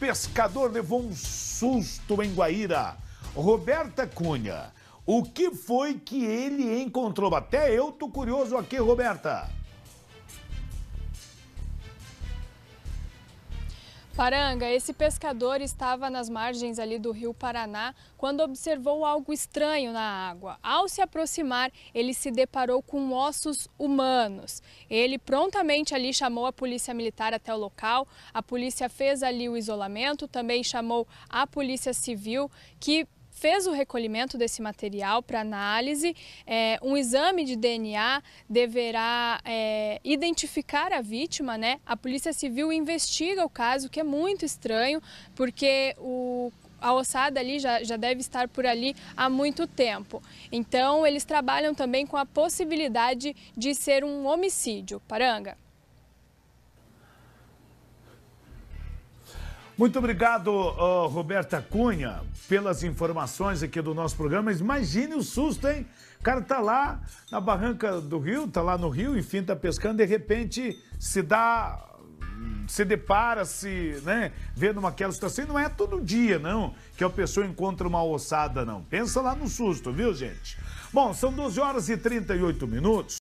pescador levou um susto em Guaíra. Roberta Cunha, o que foi que ele encontrou? Até eu tô curioso aqui, Roberta. Paranga, esse pescador estava nas margens ali do rio Paraná quando observou algo estranho na água. Ao se aproximar, ele se deparou com ossos humanos. Ele prontamente ali chamou a polícia militar até o local. A polícia fez ali o isolamento, também chamou a polícia civil que fez o recolhimento desse material para análise. É, um exame de DNA deverá é, identificar a vítima, né? A Polícia Civil investiga o caso, que é muito estranho, porque o a ossada ali já, já deve estar por ali há muito tempo. Então, eles trabalham também com a possibilidade de ser um homicídio. Paranga. Muito obrigado, uh, Roberta Cunha, pelas informações aqui do nosso programa. imagine o susto, hein? O cara tá lá na barranca do rio, tá lá no rio, enfim, tá pescando, de repente se dá se depara, se né, vê numa aquela situação. Não é todo dia, não, que a pessoa encontra uma ossada, não. Pensa lá no susto, viu, gente? Bom, são 12 horas e 38 minutos.